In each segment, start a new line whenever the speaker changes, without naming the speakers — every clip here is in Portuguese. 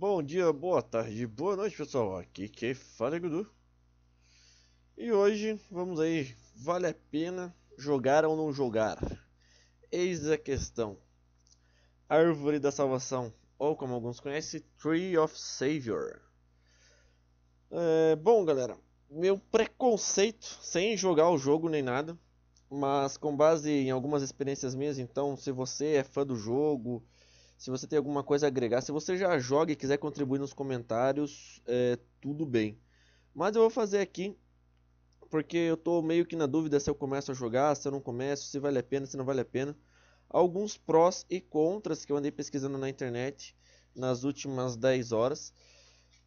Bom dia, boa tarde, boa noite pessoal, aqui quem fala é Gudu E hoje, vamos aí, vale a pena jogar ou não jogar? Eis a questão Árvore da Salvação, ou como alguns conhecem, Tree of Savior é, Bom galera, meu preconceito, sem jogar o jogo nem nada mas com base em algumas experiências minhas, então se você é fã do jogo, se você tem alguma coisa a agregar, se você já joga e quiser contribuir nos comentários, é, tudo bem. Mas eu vou fazer aqui, porque eu estou meio que na dúvida se eu começo a jogar, se eu não começo, se vale a pena, se não vale a pena. Alguns prós e contras que eu andei pesquisando na internet nas últimas 10 horas.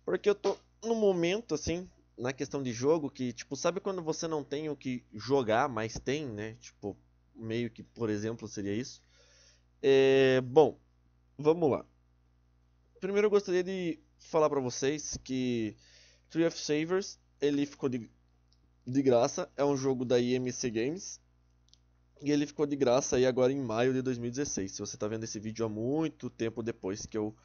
Porque eu tô no momento, assim, na questão de jogo, que, tipo, sabe quando você não tem o que jogar, mas tem, né? Tipo, meio que, por exemplo, seria isso. É, bom, vamos lá. Primeiro eu gostaria de falar para vocês que Tree of Savers ele ficou de, de graça, é um jogo da IMC Games e ele ficou de graça aí agora em maio de 2016. Se você está vendo esse vídeo há muito tempo depois que eu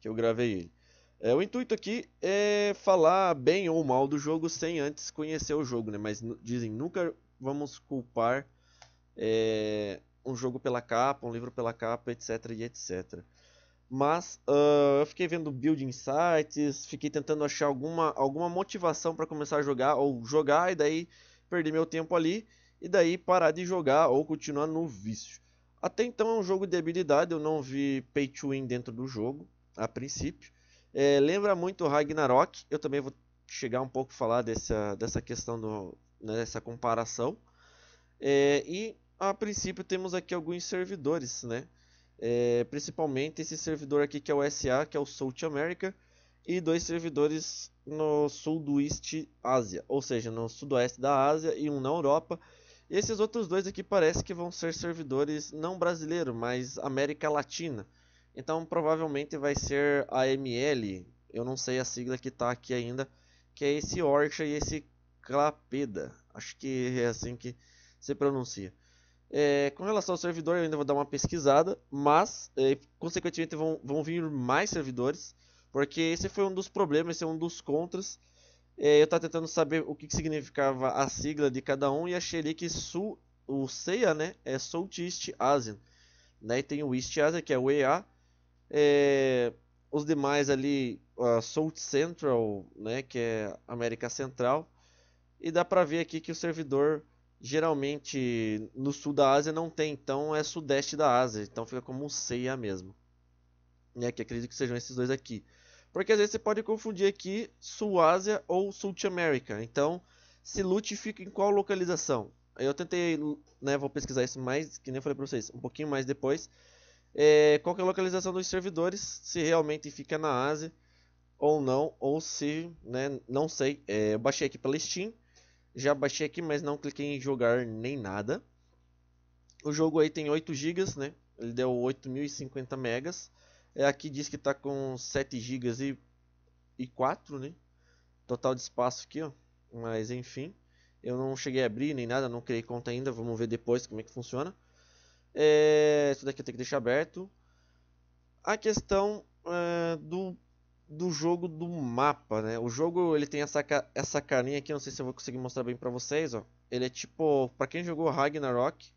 que eu gravei ele. É, o intuito aqui é falar bem ou mal do jogo sem antes conhecer o jogo, né? Mas dizem nunca vamos culpar é, um jogo pela capa, um livro pela capa, etc e etc. Mas uh, eu fiquei vendo building sites, fiquei tentando achar alguma, alguma motivação para começar a jogar, ou jogar e daí perder meu tempo ali, e daí parar de jogar ou continuar no vício. Até então é um jogo de habilidade, eu não vi pay to win dentro do jogo, a princípio. É, lembra muito Ragnarok, eu também vou chegar um pouco a falar dessa, dessa questão, do, né, dessa comparação. É, e a princípio temos aqui alguns servidores, né? É, principalmente esse servidor aqui que é o SA, que é o South America, e dois servidores no Sudoeste Ásia, ou seja, no Sudoeste da Ásia e um na Europa. E esses outros dois aqui parece que vão ser servidores não brasileiro, mas América Latina. Então provavelmente vai ser AML, eu não sei a sigla que está aqui ainda, que é esse Orcha e esse Clapeda. Acho que é assim que se pronuncia. É, com relação ao servidor, eu ainda vou dar uma pesquisada, mas é, consequentemente vão, vão vir mais servidores, porque esse foi um dos problemas, esse é um dos contras. É, eu estava tentando saber o que, que, significava a sigla de cada um e achei ali que su, o CEA né, é Southeast Asian. Né, e tem o East Asia, que é o EA. É, os demais ali, uh, South Central, né, que é América Central. E dá para ver aqui que o servidor geralmente no sul da Ásia não tem, então é sudeste da Ásia, então fica como um ceia mesmo. Né, que acredito que sejam esses dois aqui. Porque às vezes você pode confundir aqui Sul Ásia ou Sul América. Então, se Lute fica em qual localização? Eu tentei, né, vou pesquisar isso mais, que nem eu falei para vocês, um pouquinho mais depois. É, qual é a localização dos servidores, se realmente fica na Ásia ou não, ou se, né, não sei. É, eu baixei aqui pela Steam, já baixei aqui, mas não cliquei em jogar nem nada. O jogo aí tem 8 GB, né? Ele deu 8050 megas. É, aqui diz que está com 7 GB e, e 4, né? Total de espaço aqui, ó. Mas enfim, eu não cheguei a abrir nem nada, não criei conta ainda. Vamos ver depois como é que funciona. É, isso daqui eu tenho que deixar aberto. A questão é, do do jogo do mapa, né? O jogo ele tem essa, essa carinha aqui, não sei se eu vou conseguir mostrar bem pra vocês, ó. Ele é tipo, pra quem jogou Ragnarok,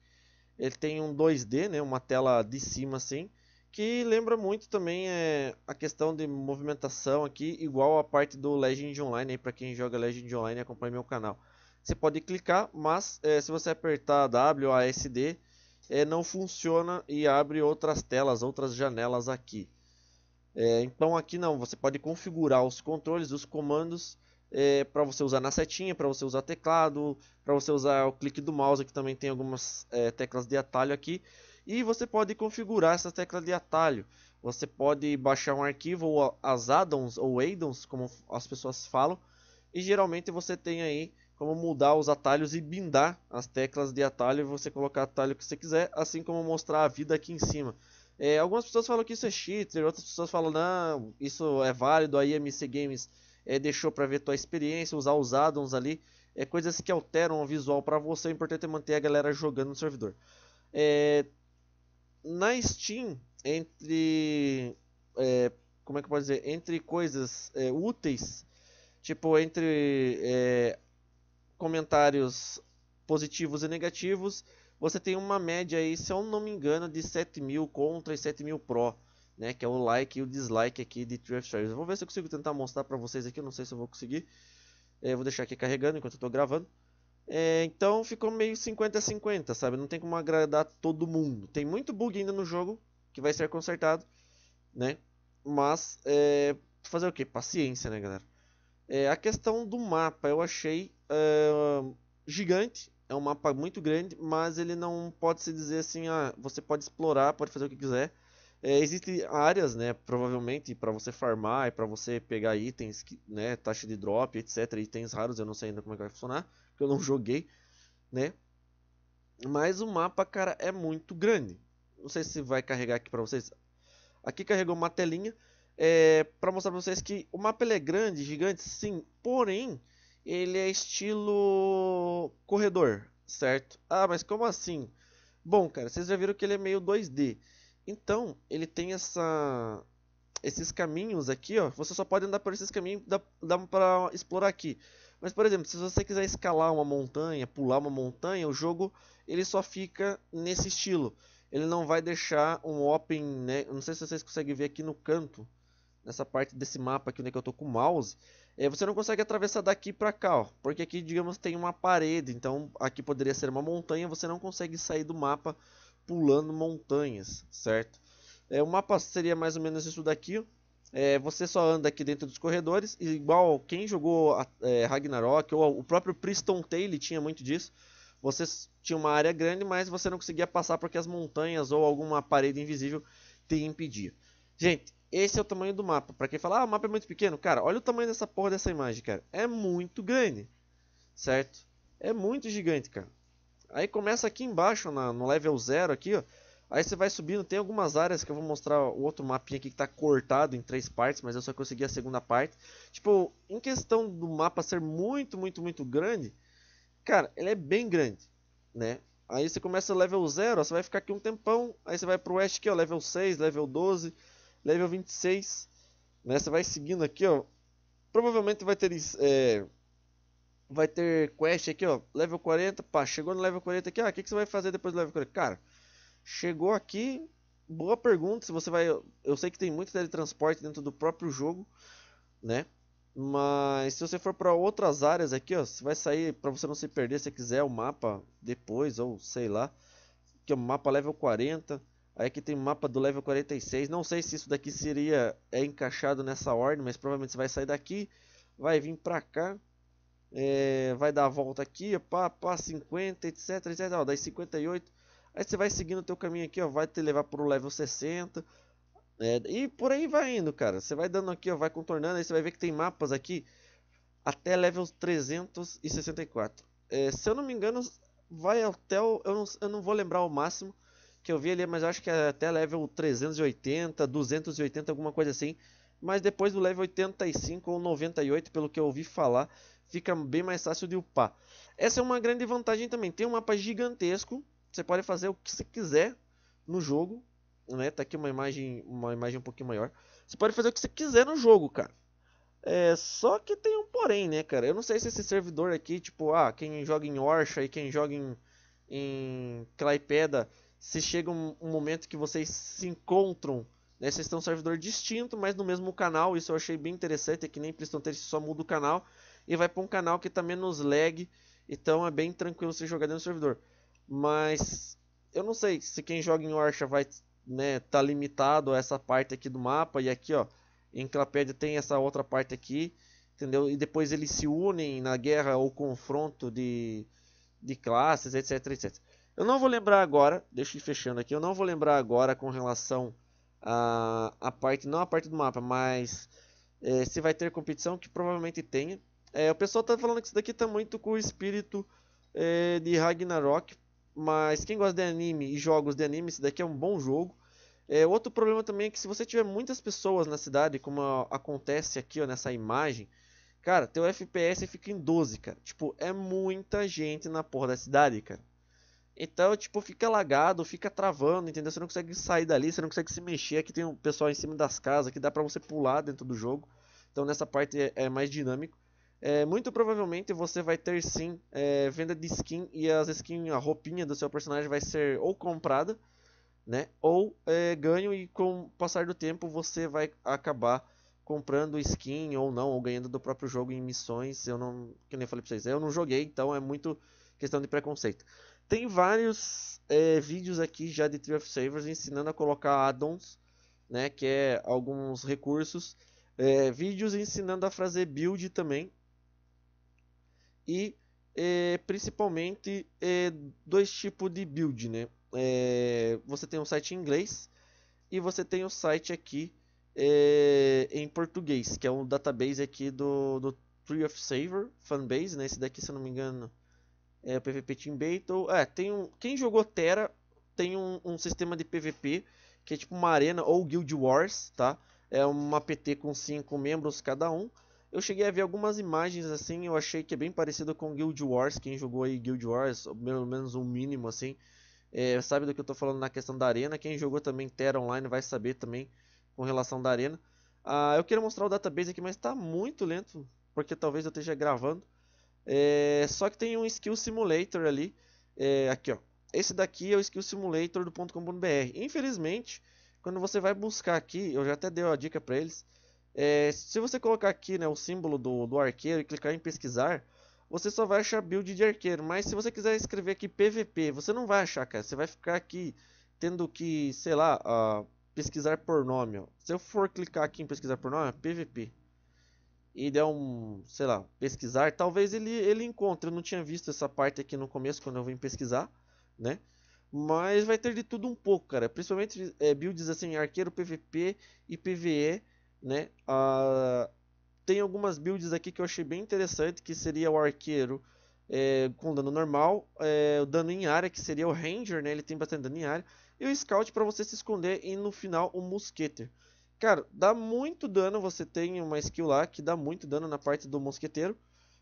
ele tem um 2D, né? Uma tela de cima assim, que lembra muito também é, a questão de movimentação aqui, igual a parte do Legend Online, aí pra quem joga Legend Online acompanha meu canal. Você pode clicar, mas é, se você apertar W, A, S, D, é, não funciona e abre outras telas, outras janelas aqui. É, então aqui não, você pode configurar os controles, os comandos é, para você usar na setinha, para você usar teclado, para você usar o clique do mouse, que também tem algumas é, teclas de atalho aqui. E você pode configurar essas teclas de atalho. Você pode baixar um arquivo ou as addons ou addons, como as pessoas falam. E geralmente você tem aí como mudar os atalhos e bindar as teclas de atalho e você colocar atalho que você quiser, assim como mostrar a vida aqui em cima. É, algumas pessoas falam que isso é cheater, outras pessoas falam, não, isso é válido, a MC Games é, deixou para ver tua experiência, usar os addons ali. É coisas que alteram o visual para você, é importante manter a galera jogando no servidor. É, na Steam, entre. É, como é que eu posso dizer? Entre coisas é, úteis, tipo, entre é, comentários positivos e negativos, você tem uma média aí, se eu não me engano, de 7000 contra e 7000 Pro, né? Que é o like e o dislike aqui de Tree of Stars. Eu vou ver se eu consigo tentar mostrar para vocês aqui, eu não sei se eu vou conseguir. É, vou deixar aqui carregando enquanto eu tô gravando. É, então ficou meio 50 a 50, sabe? Não tem como agradar todo mundo. Tem muito bug ainda no jogo que vai ser consertado, né? Mas é, fazer o que? Paciência, né, galera? É, a questão do mapa eu achei gigante é um mapa muito grande, mas ele não pode se dizer assim, ah, você pode explorar, pode fazer o que quiser. É, existem áreas, né, provavelmente para você farmar e para você pegar itens, que, né, taxa de drop, etc, itens raros, eu não sei ainda como é que vai funcionar, porque eu não joguei, né? Mas o mapa, cara, é muito grande. Não sei se vai carregar aqui para vocês. Aqui carregou uma telinha é, para mostrar para vocês que o mapa é grande, gigante, sim, porém ele é estilo corredor, certo? Ah, mas como assim? Bom, cara, vocês já viram que ele é meio 2D. Então, ele tem essa esses caminhos aqui, ó. Você só pode andar por esses caminhos, dá, dá para explorar aqui. Mas, por exemplo, se você quiser escalar uma montanha, pular uma montanha, o jogo ele só fica nesse estilo. Ele não vai deixar um open, né? Não sei se vocês conseguem ver aqui no canto, nessa parte desse mapa aqui onde é que eu tô com o mouse é, você não consegue atravessar daqui para cá, ó, porque aqui, digamos, tem uma parede, então aqui poderia ser uma montanha, você não consegue sair do mapa pulando montanhas, certo? É, o mapa seria mais ou menos isso daqui, É, você só anda aqui dentro dos corredores, igual quem jogou é, Ragnarok, ou o próprio Priston Tail tinha muito disso, você tinha uma área grande, mas você não conseguia passar porque as montanhas ou alguma parede invisível te impedia. Gente, esse é o tamanho do mapa. Para quem fala, ah, o mapa é muito pequeno. Cara, olha o tamanho dessa porra dessa imagem, cara. É muito grande, certo? É muito gigante, cara. Aí começa aqui embaixo, na, no level 0 aqui, ó. Aí você vai subindo, tem algumas áreas que eu vou mostrar o outro mapinha aqui que tá cortado em três partes, mas eu só consegui a segunda parte. Tipo, em questão do mapa ser muito, muito, muito grande, cara, ele é bem grande, né? Aí você começa level 0, você vai ficar aqui um tempão, aí você vai pro oeste aqui, ó, level 6, level 12, level 26. Né? Você vai seguindo aqui, ó. Provavelmente vai ter é, vai ter quest aqui, ó, level 40, pá, chegou no level 40 aqui, ah, o que, que você vai fazer depois do level 40? Cara, chegou aqui, boa pergunta, se você vai, eu sei que tem muito teletransporte dentro do próprio jogo, né, mas se você for para outras áreas aqui, ó, você vai sair, para você não se perder, se quiser, o mapa depois, ou sei lá, que é o mapa level 40, Aí aqui tem um mapa do level 46. Não sei se isso daqui seria é encaixado nessa ordem, mas provavelmente você vai sair daqui, vai vir pra cá, é, vai dar a volta aqui, pá, pá, 50, etc, etc. Ó, daí 58. Aí você vai seguindo o teu caminho aqui, ó, vai te levar pro level 60. É, e por aí vai indo, cara. Você vai dando aqui, ó, vai contornando, aí você vai ver que tem mapas aqui até level 364. É, se eu não me engano, vai até o... Eu não, eu não vou lembrar o máximo, que eu vi ali, mas acho que é até level 380, 280, alguma coisa assim. Mas depois do level 85 ou 98, pelo que eu ouvi falar, fica bem mais fácil de upar. Essa é uma grande vantagem também. Tem um mapa gigantesco, você pode fazer o que você quiser no jogo, né? Tá aqui uma imagem, uma imagem um pouquinho maior. Você pode fazer o que você quiser no jogo, cara. É, só que tem um porém, né, cara? Eu não sei se esse servidor aqui, tipo, ah, quem joga em Orcha e quem joga em, em se chega um, um momento que vocês se encontram né? Vocês estão um servidor distinto, mas no mesmo canal. Isso eu achei bem interessante. É que nem precisam ter só muda o canal e vai para um canal que está menos lag. Então é bem tranquilo você jogar dentro do servidor. Mas eu não sei se quem joga em Orcha vai né, tá limitado a essa parte aqui do mapa. E aqui, ó, em Clapédia tem essa outra parte aqui, entendeu? E depois eles se unem na guerra ou confronto de, de classes, etc, etc. Eu não vou lembrar agora, deixa eu ir fechando aqui, eu não vou lembrar agora com relação a, a parte, não a parte do mapa, mas é, se vai ter competição, que provavelmente tenha. É, o pessoal tá falando que isso daqui tá muito com o espírito é, de Ragnarok, mas quem gosta de anime e jogos de anime, isso daqui é um bom jogo. É, outro problema também é que se você tiver muitas pessoas na cidade, como acontece aqui ó, nessa imagem, cara, teu FPS fica em 12, cara. Tipo, é muita gente na porra da cidade, cara. Então, tipo, fica lagado, fica travando, entendeu? Você não consegue sair dali, você não consegue se mexer. Aqui tem um pessoal em cima das casas, que dá pra você pular dentro do jogo. Então, nessa parte é, é, mais dinâmico. É, muito provavelmente você vai ter sim é, venda de skin e as skin, a roupinha do seu personagem vai ser ou comprada, né? Ou é, ganho e com o passar do tempo você vai acabar comprando skin ou não, ou ganhando do próprio jogo em missões. Eu não, que nem falei pra vocês, eu não joguei, então é muito questão de preconceito. Tem vários é, vídeos aqui já de Tree of Savers ensinando a colocar addons, né, que é alguns recursos. É, vídeos ensinando a fazer build também. E é, principalmente é, dois tipos de build, né? É, você tem um site em inglês e você tem o um site aqui é, em português, que é um database aqui do, do Tree of Saver fanbase, né? Esse daqui, se eu não me engano, é, PVP Team Battle. É, tem um, quem jogou Terra tem um, um, sistema de PVP que é tipo uma arena ou Guild Wars, tá? É uma PT com 5 membros cada um. Eu cheguei a ver algumas imagens assim, eu achei que é bem parecido com Guild Wars. Quem jogou aí Guild Wars, pelo menos um mínimo assim, é, sabe do que eu tô falando na questão da arena. Quem jogou também Terra Online vai saber também com relação da arena. Ah, eu quero mostrar o database aqui, mas tá muito lento, porque talvez eu esteja gravando. É, só que tem um skill simulator ali. É, aqui, ó. Esse daqui é o skill simulator do .com.br. Infelizmente, quando você vai buscar aqui, eu já até dei a dica para eles. É, se você colocar aqui né, o símbolo do, do arqueiro e clicar em pesquisar, você só vai achar build de arqueiro. Mas se você quiser escrever aqui PVP, você não vai achar, cara. Você vai ficar aqui tendo que, sei lá, uh, pesquisar por nome. Ó. Se eu for clicar aqui em pesquisar por nome, é PVP e der é um, sei lá, pesquisar, talvez ele, ele encontre. Eu não tinha visto essa parte aqui no começo quando eu vim pesquisar, né? Mas vai ter de tudo um pouco, cara. Principalmente é, builds assim, arqueiro, PVP e PVE, né? Ah, tem algumas builds aqui que eu achei bem interessante, que seria o arqueiro é, com dano normal, é, o dano em área, que seria o ranger, né? Ele tem bastante dano em área. E o scout para você se esconder e no final o mosqueter. Cara, dá muito dano, você tem uma skill lá que dá muito dano na parte do mosqueteiro.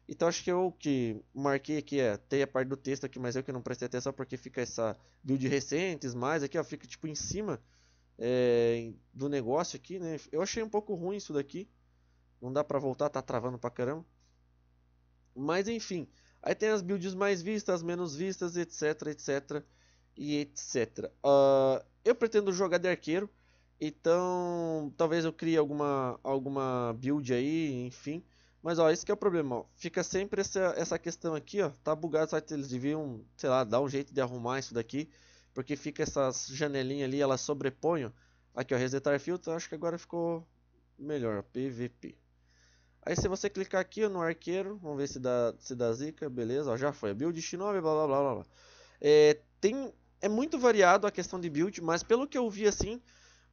Então acho que eu que marquei aqui, é, tem a parte do texto aqui, mas eu que não prestei atenção porque fica essa build recentes, mais aqui, ó, fica tipo em cima é, do negócio aqui, né? Eu achei um pouco ruim isso daqui. Não dá pra voltar, tá travando pra caramba. Mas enfim, aí tem as builds mais vistas, menos vistas, etc, etc e etc. Uh, ah, eu pretendo jogar de arqueiro. Então, talvez eu crie alguma, alguma build aí, enfim. Mas, ó, esse que é o problema, ó. Fica sempre essa, essa questão aqui, ó. Tá bugado só eles deviam, sei lá, dar um jeito de arrumar isso daqui. Porque fica essas janelinhas ali, elas sobrepõem, Aqui, ó, resetar filtro, acho que agora ficou melhor, ó, PVP. Aí se você clicar aqui ó, no arqueiro, vamos ver se dá, se dá zica, beleza, ó, já foi. Build Shinobi, blá blá blá blá. É, tem, é muito variado a questão de build, mas pelo que eu vi assim,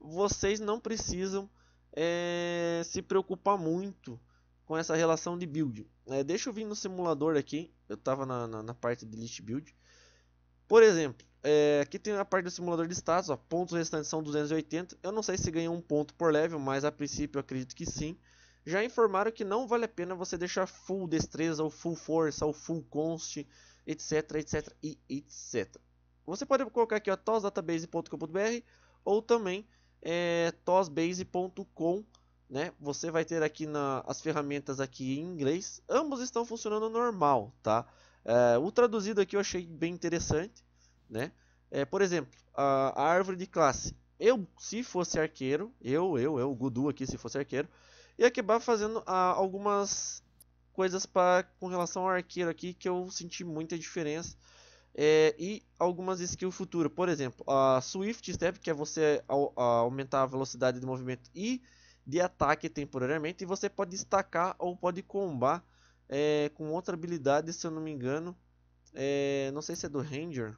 vocês não precisam é, se preocupar muito com essa relação de build. É, deixa eu vir no simulador aqui, eu estava na, na, na, parte de list build. Por exemplo, é, aqui tem a parte do simulador de status, ó, pontos restantes são 280. Eu não sei se ganha um ponto por level, mas a princípio acredito que sim. Já informaram que não vale a pena você deixar full destreza, ou full força, ou full const, etc, etc e etc. Você pode colocar aqui o tosdatabase.com.br ou também é tosbase.com, né? Você vai ter aqui na, as ferramentas aqui em inglês. Ambos estão funcionando normal, tá? É, o traduzido aqui eu achei bem interessante, né? É, por exemplo, a, a, árvore de classe. Eu, se fosse arqueiro, eu, eu, eu, o Gudu aqui, se fosse arqueiro, ia acabar fazendo a, ah, algumas coisas pra, com relação ao arqueiro aqui que eu senti muita diferença é, e algumas skills futuras. Por exemplo, a Swift Step, que é você aumentar a velocidade de movimento e de ataque temporariamente. E você pode destacar ou pode combar é, com outra habilidade, se eu não me engano. É, não sei se é do Ranger.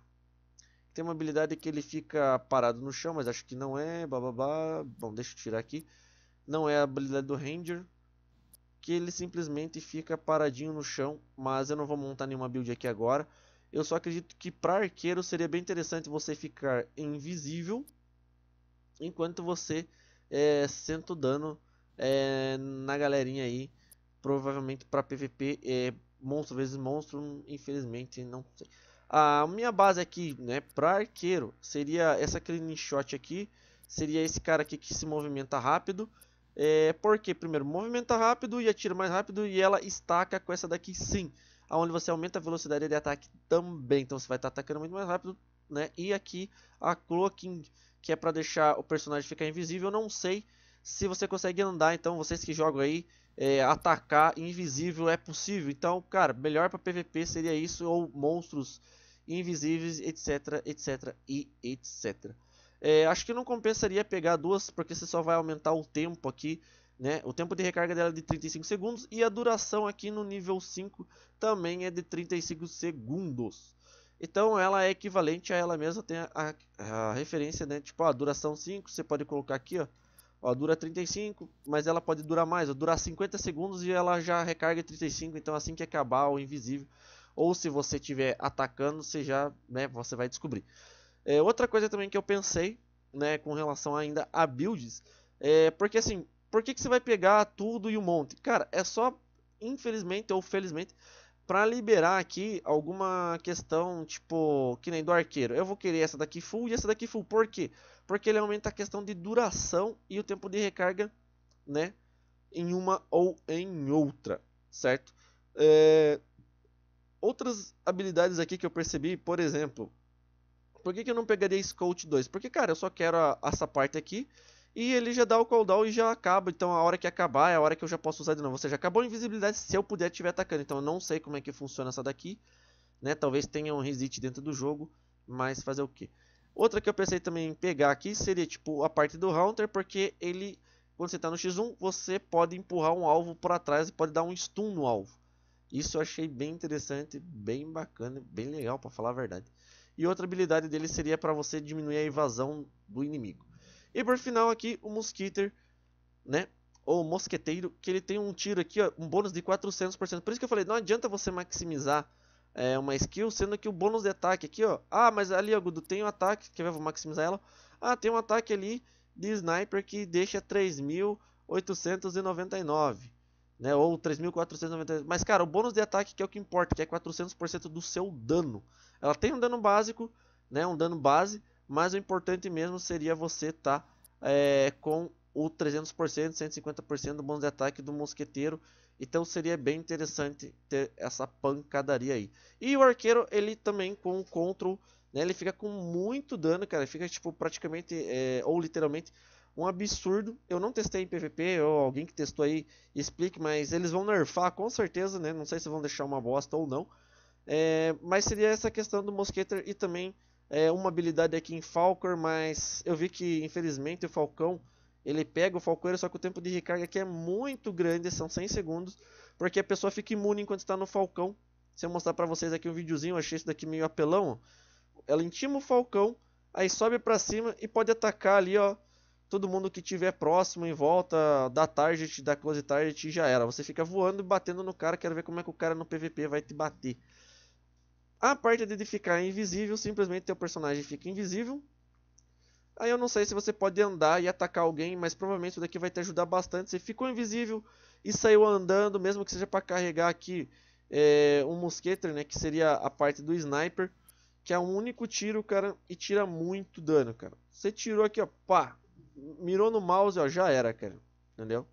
Tem uma habilidade que ele fica parado no chão, mas acho que não é. Bababá. Bom, deixa eu tirar aqui. Não é a habilidade do Ranger. Que ele simplesmente fica paradinho no chão. Mas eu não vou montar nenhuma build aqui agora. Eu só acredito que para arqueiro seria bem interessante você ficar invisível enquanto você é, senta o dano é, na galerinha aí. Provavelmente para PVP, é, monstro vezes monstro, infelizmente não sei. A minha base aqui, né, para arqueiro, seria essa clean shot aqui. Seria esse cara aqui que se movimenta rápido. É, porque, primeiro, movimenta rápido e atira mais rápido e ela estaca com essa daqui sim onde você aumenta a velocidade de ataque também. Então você vai estar tá atacando muito mais rápido, né? E aqui a cloaking, que é para deixar o personagem ficar invisível. Eu não sei se você consegue andar, então vocês que jogam aí, é, atacar invisível é possível. Então, cara, melhor para PVP seria isso, ou monstros invisíveis, etc, etc e etc. É, acho que não compensaria pegar duas, porque você só vai aumentar o tempo aqui né? O tempo de recarga dela é de 35 segundos e a duração aqui no nível 5 também é de 35 segundos. Então ela é equivalente a ela mesma, tem a, a, a referência, né? Tipo, a duração 5, você pode colocar aqui, ó. Ó, dura 35, mas ela pode durar mais, ó, durar 50 segundos e ela já recarga 35, então assim que acabar o invisível, ou se você estiver atacando, você já, né, você vai descobrir. É, outra coisa também que eu pensei, né, com relação ainda a builds, é porque assim, por que, que você vai pegar tudo e um monte? Cara, é só, infelizmente ou felizmente, para liberar aqui alguma questão, tipo, que nem do arqueiro. Eu vou querer essa daqui full e essa daqui full. Por quê? Porque ele aumenta a questão de duração e o tempo de recarga, né? Em uma ou em outra, certo? É... Outras habilidades aqui que eu percebi, por exemplo, por que, que eu não pegaria Scout 2? Porque, cara, eu só quero a, essa parte aqui e ele já dá o cooldown e já acaba. Então a hora que acabar é a hora que eu já posso usar de novo. Ou seja, acabou a invisibilidade se eu puder estiver atacando. Então eu não sei como é que funciona essa daqui. Né? Talvez tenha um reset dentro do jogo. Mas fazer o que? Outra que eu pensei também em pegar aqui seria tipo a parte do Hunter. Porque ele, quando você está no X1, você pode empurrar um alvo para trás e pode dar um stun no alvo. Isso eu achei bem interessante, bem bacana, bem legal para falar a verdade. E outra habilidade dele seria para você diminuir a evasão do inimigo. E por final aqui, o Mosquiter, né? Ou Mosqueteiro, que ele tem um tiro aqui, ó, um bônus de 400%. Por isso que eu falei, não adianta você maximizar é, uma skill, sendo que o bônus de ataque aqui, ó. Ah, mas ali, Agudo, tem um ataque, quer ver, vou maximizar ela. Ah, tem um ataque ali de Sniper que deixa 3.899. Né, ou 3.499. Mas, cara, o bônus de ataque que é o que importa, que é 400% do seu dano. Ela tem um dano básico, né? Um dano base, mas o importante mesmo seria você estar tá, é, com o 300%, 150% do bônus de ataque do mosqueteiro. Então seria bem interessante ter essa pancadaria aí. E o arqueiro, ele também com o control, né, ele fica com muito dano, cara. Ele fica tipo praticamente, é, ou literalmente, um absurdo. Eu não testei em PVP, ou alguém que testou aí explique, mas eles vão nerfar com certeza, né? Não sei se vão deixar uma bosta ou não. É, mas seria essa questão do mosqueteiro e também é, uma habilidade aqui em Falcor, mas eu vi que infelizmente o Falcão ele pega o Falcoeiro, só que o tempo de recarga aqui é muito grande, são 100 segundos, porque a pessoa fica imune enquanto está no Falcão. Se eu mostrar para vocês aqui um videozinho, eu achei isso daqui meio apelão. Ela intima o Falcão, aí sobe para cima e pode atacar ali, ó. Todo mundo que tiver próximo em volta da target, da close target, já era. Você fica voando e batendo no cara, quero ver como é que o cara no PVP vai te bater. A parte de ficar invisível, simplesmente o personagem fica invisível. Aí eu não sei se você pode andar e atacar alguém, mas provavelmente isso daqui vai te ajudar bastante. Você ficou invisível e saiu andando, mesmo que seja para carregar aqui é, um mosqueter, né? Que seria a parte do sniper, que é um único tiro, cara, e tira muito dano, cara. Você tirou aqui, ó, pá, mirou no mouse, ó, já era, cara. Entendeu?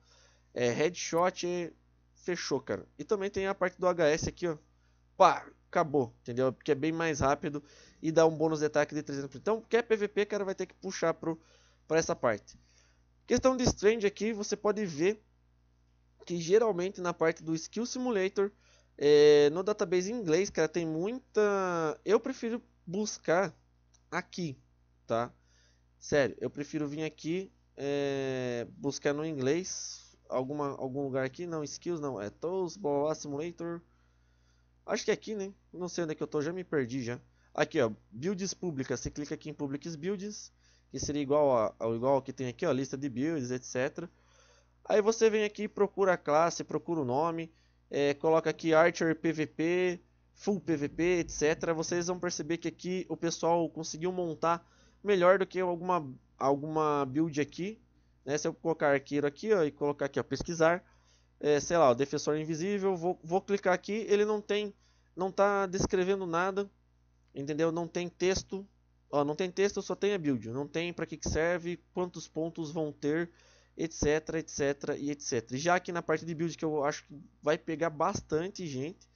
É, headshot, fechou, cara. E também tem a parte do HS aqui, ó. Pá, acabou, entendeu? Porque é bem mais rápido e dá um bônus de ataque de 300. Então, quer PVP, cara, vai ter que puxar para essa parte. Questão de Strange aqui, você pode ver que geralmente na parte do Skill Simulator, é, no database inglês, cara, tem muita... Eu prefiro buscar aqui, tá? Sério, eu prefiro vir aqui é, buscar no inglês, alguma, algum lugar aqui, não, Skills não, é Tools, Blá Simulator... Acho que é aqui, né? Não sei onde é que eu tô, já me perdi já. Aqui, ó, builds públicas. Você clica aqui em publics builds, que seria igual ao igual que tem aqui, ó, lista de builds, etc. Aí você vem aqui, procura a classe, procura o nome, é, coloca aqui Archer PVP, Full PVP, etc. Vocês vão perceber que aqui o pessoal conseguiu montar melhor do que alguma, alguma build aqui. Né? Se eu colocar arqueiro aqui ó, e colocar aqui ó, pesquisar, é, sei lá, o defensor invisível, vou, vou clicar aqui, ele não tem, não tá descrevendo nada, entendeu? Não tem texto, ó, não tem texto, só tem a build, não tem para que, que serve, quantos pontos vão ter, etc, etc e etc. Já aqui na parte de build que eu acho que vai pegar bastante gente,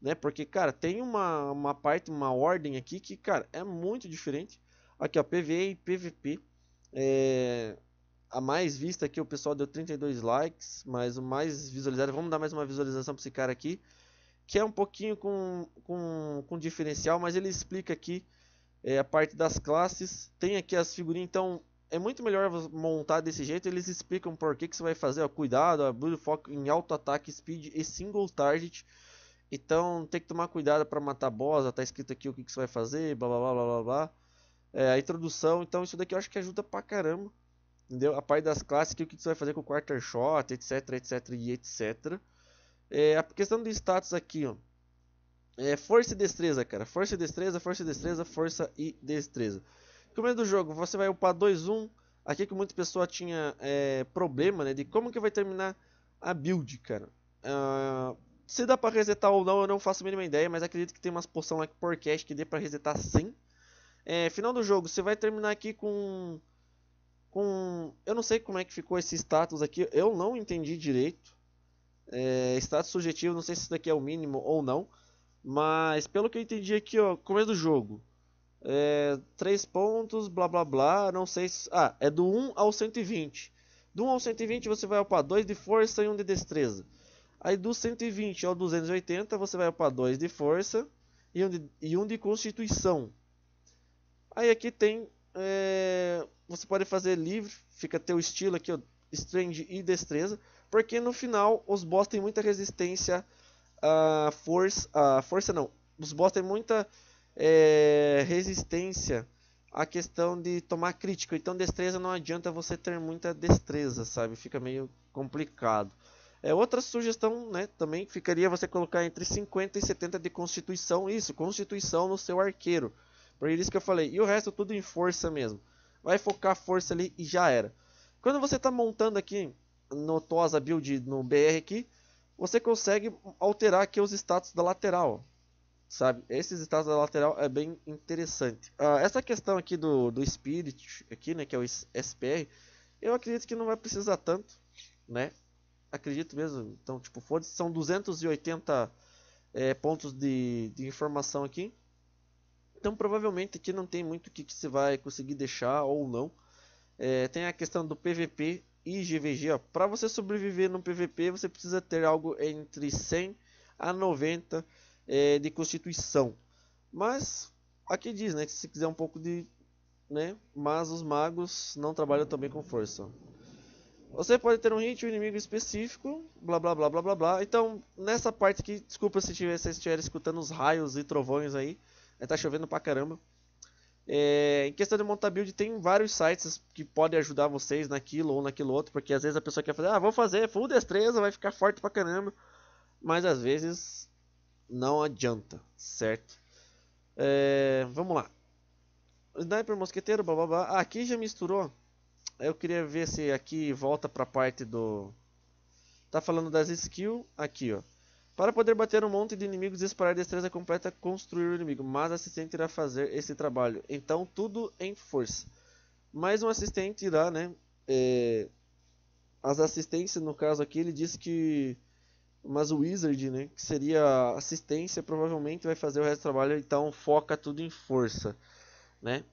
né? Porque, cara, tem uma, uma parte, uma ordem aqui que, cara, é muito diferente. Aqui, ó, PVE e PVP. É a mais vista aqui, o pessoal deu 32 likes, mas o mais visualizado, vamos dar mais uma visualização para esse cara aqui, que é um pouquinho com, com, com diferencial, mas ele explica aqui é, a parte das classes, tem aqui as figurinhas, então é muito melhor montar desse jeito, eles explicam por que, que você vai fazer, ó, cuidado, abrir foco em alto ataque, speed e single target, então tem que tomar cuidado para matar boss, tá escrito aqui o que, que você vai fazer, blá blá blá blá blá, é, a introdução, então isso daqui eu acho que ajuda pra caramba entendeu? A parte das classes, que o que você vai fazer com o quarter shot, etc, etc e etc. É, a questão do status aqui, ó. É força e destreza, cara. Força e destreza, força e destreza, força e destreza. No começo do jogo, você vai upar 2-1. Um. Aqui que muita pessoa tinha é, problema, né? De como que vai terminar a build, cara. Uh, se dá pra resetar ou não, eu não faço a mínima ideia. Mas acredito que tem umas poções lá por cash que dê pra resetar sim. É, final do jogo, você vai terminar aqui com com. Eu não sei como é que ficou esse status aqui, eu não entendi direito. É, status subjetivo, não sei se isso daqui é o mínimo ou não. Mas pelo que eu entendi aqui, ó, começo do jogo. É, 3 pontos, blá blá blá, não sei se... Ah, é do 1 ao 120. Do 1 ao 120 você vai upar 2 de força e 1 de destreza. Aí do 120 ao 280 você vai upar 2 de força e 1 de, e 1 de constituição. Aí aqui tem é, você pode fazer livre, fica teu estilo aqui, ó, Strange e Destreza, porque no final os boss têm muita resistência à força, à força não, os boss tem muita é, resistência à questão de tomar crítico, então destreza não adianta você ter muita destreza, sabe, fica meio complicado. É, outra sugestão né, também ficaria você colocar entre 50 e 70 de constituição, isso, constituição no seu arqueiro. Por isso que eu falei. E o resto tudo em força mesmo. Vai focar força ali e já era. Quando você está montando aqui no Tosa Build, no BR aqui, você consegue alterar aqui os status da lateral. Sabe? Esses status da lateral é bem interessante. Ah, essa questão aqui do, do Spirit, aqui, né, que é o SPR, eu acredito que não vai precisar tanto, né? Acredito mesmo. Então, tipo, foda-se, são 280 é, eh, pontos de, de informação aqui. Então provavelmente aqui não tem muito o que, que você vai conseguir deixar ou não. É, tem a questão do PVP e GVG. Para você sobreviver no PVP, você precisa ter algo entre 100 a 90 é, de constituição. Mas aqui diz, né, que se quiser um pouco de, né, mas os magos não trabalham também com força. Você pode ter um hit, um inimigo específico, blá blá blá blá blá blá. Então, nessa parte aqui, desculpa se se estiver escutando os raios e trovões aí. É, tá chovendo pra caramba. É, em questão de montar build, tem vários sites que podem ajudar vocês naquilo ou naquilo outro, porque às vezes a pessoa quer fazer, ah, vou fazer full destreza, vai ficar forte pra caramba, mas às vezes não adianta, certo? É, vamos lá. Sniper mosqueteiro, blá. Ah, aqui já misturou. Eu queria ver se aqui volta pra parte do... Tá falando das skills, aqui ó. Para poder bater um monte de inimigos e disparar destreza completa, construir o inimigo, mas assistente irá fazer esse trabalho. Então, tudo em força. Mais um assistente irá, né? É... As assistências, no caso aqui, ele diz que mas o Wizard, né, que seria assistência, provavelmente vai fazer o resto do trabalho, então foca tudo em força, né?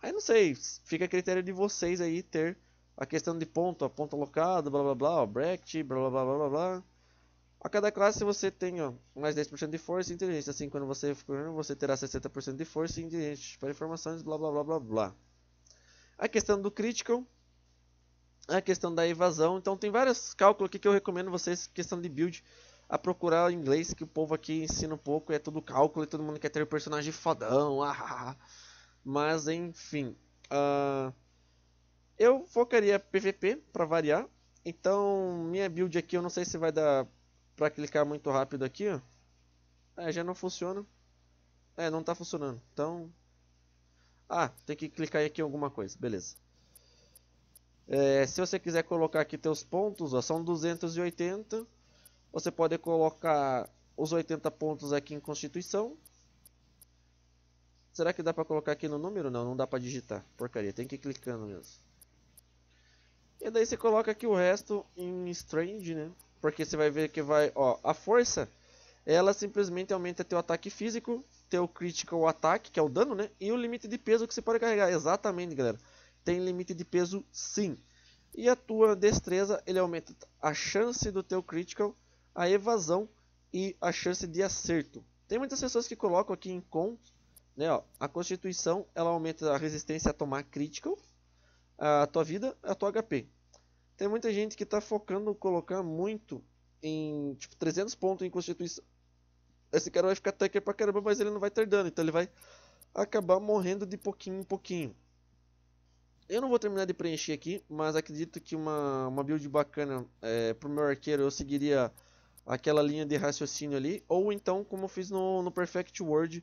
Aí não sei, fica a critério de vocês aí ter a questão de ponto, a ponta alocada, blá blá blá, o blá blá blá blá blá. A cada classe você tem ó, mais 10% de força e inteligência. Assim, quando você for você terá 60% de força e inteligência para informações, blá blá blá blá blá. A questão do critical, a questão da evasão. Então, tem vários cálculos aqui que eu recomendo vocês, questão de build, a procurar em inglês, que o povo aqui ensina um pouco, é tudo cálculo e todo mundo quer ter o personagem fodão. Ah, mas, enfim. Uh, eu focaria PVP para variar. Então, minha build aqui, eu não sei se vai dar para clicar muito rápido aqui, ó. É, já não funciona. É, não está funcionando. Então... Ah, tem que clicar aqui em alguma coisa. Beleza. É, se você quiser colocar aqui teus pontos, ó, são 280. Você pode colocar os 80 pontos aqui em Constituição. Será que dá para colocar aqui no número? Não, não dá para digitar. Porcaria, tem que ir clicando mesmo. E daí você coloca aqui o resto em Strange, né? Porque você vai ver que vai, ó, a força, ela simplesmente aumenta teu ataque físico, teu critical attack, que é o dano, né? E o limite de peso que você pode carregar, exatamente, galera. Tem limite de peso sim. E a tua destreza, ele aumenta a chance do teu critical, a evasão e a chance de acerto. Tem muitas pessoas que colocam aqui em com, né, ó, a constituição, ela aumenta a resistência a tomar critical, a tua vida, a tua HP tem muita gente que está focando colocar muito em tipo 300 pontos em constituição. Esse cara vai ficar tanker pra caramba, mas ele não vai ter dano, então ele vai acabar morrendo de pouquinho em pouquinho. Eu não vou terminar de preencher aqui, mas acredito que uma, uma build bacana é, pro meu arqueiro eu seguiria aquela linha de raciocínio ali, ou então como eu fiz no, no Perfect World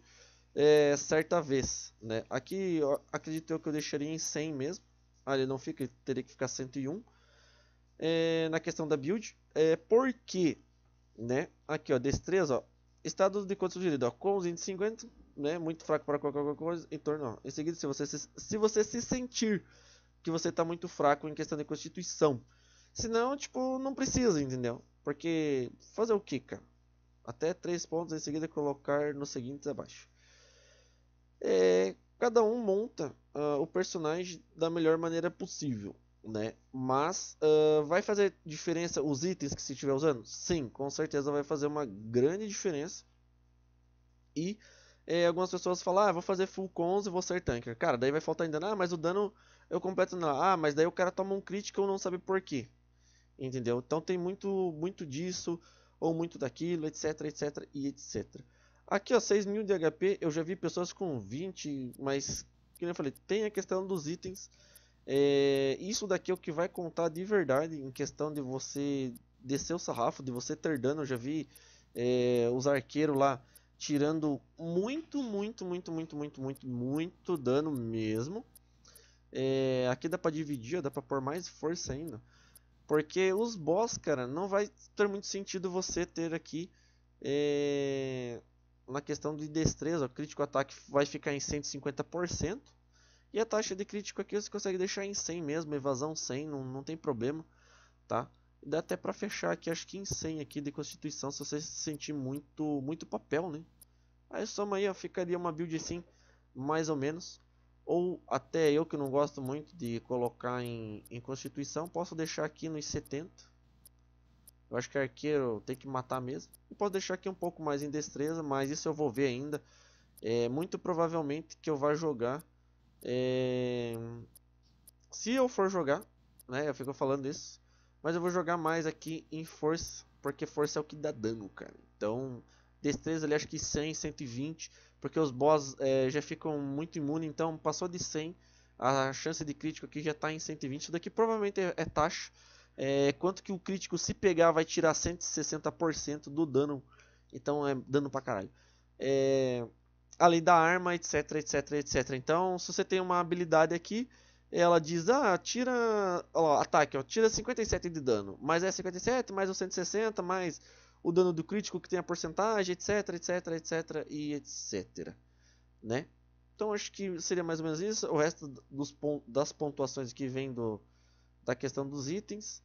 é, certa vez, né? Aqui eu acredito eu que eu deixaria em 100 mesmo, ali ah, não fica, teria que ficar 101, é, na questão da build. É, porque, né? Aqui, ó, destreza, ó. Estado de conta sugerido, ó, com os índices 50, né? Muito fraco para qualquer coisa, em torno, ó. Em seguida, se você se, se, você se sentir que você está muito fraco em questão de constituição. Senão, tipo, não precisa, entendeu? Porque fazer o que, cara? Até 3 pontos em seguida colocar nos seguintes abaixo. É, cada um monta uh, o personagem da melhor maneira possível né? Mas uh, vai fazer diferença os itens que se estiver usando? Sim, com certeza vai fazer uma grande diferença. E eh, algumas pessoas falam, ah, vou fazer full cons e vou ser tanker. Cara, daí vai faltar ainda, ah, mas o dano eu completo não. Ah, mas daí o cara toma um crítico eu não sabe por quê. Entendeu? Então tem muito, muito disso, ou muito daquilo, etc, etc e etc. Aqui ó, 6 mil de HP, eu já vi pessoas com 20, mas, como eu falei, tem a questão dos itens é, isso daqui é o que vai contar de verdade em questão de você descer o sarrafo, de você ter dano. Eu já vi é, os arqueiros lá tirando muito, muito, muito, muito, muito, muito, muito dano mesmo. É, aqui dá pra dividir, dá pra pôr mais força ainda. Porque os boss, cara, não vai ter muito sentido você ter aqui é, na questão de destreza. O crítico ataque vai ficar em 150%. E a taxa de crítico aqui você consegue deixar em 100 mesmo, evasão 100, não, não tem problema, tá? dá até pra fechar aqui, acho que em 100 aqui de constituição, se você sentir muito, muito papel, né? Aí soma aí, ó, ficaria uma build assim, mais ou menos. Ou até eu que não gosto muito de colocar em, em constituição, posso deixar aqui nos 70. Eu acho que arqueiro tem que matar mesmo. E posso deixar aqui um pouco mais em destreza, mas isso eu vou ver ainda. É muito provavelmente que eu vá jogar é... Se eu for jogar, né? Eu fico falando isso. Mas eu vou jogar mais aqui em força. Porque força é o que dá dano, cara. Então, destreza ali acho que 100, 120. Porque os boss é, já ficam muito imunes. Então, passou de 100. A chance de crítico aqui já está em 120. Isso daqui provavelmente é, é taxa. É, quanto que o crítico se pegar vai tirar 160% do dano. Então é dano pra caralho. É, além da arma, etc, etc, etc. Então, se você tem uma habilidade aqui, ela diz, ah, tira, ó, ataque, ó, tira 57 de dano, mas é 57, mais é o 160, mais o dano do crítico que tem a porcentagem, etc, etc, etc e etc, né? Então acho que seria mais ou menos isso. O resto dos, das pontuações que vem do, da questão dos itens.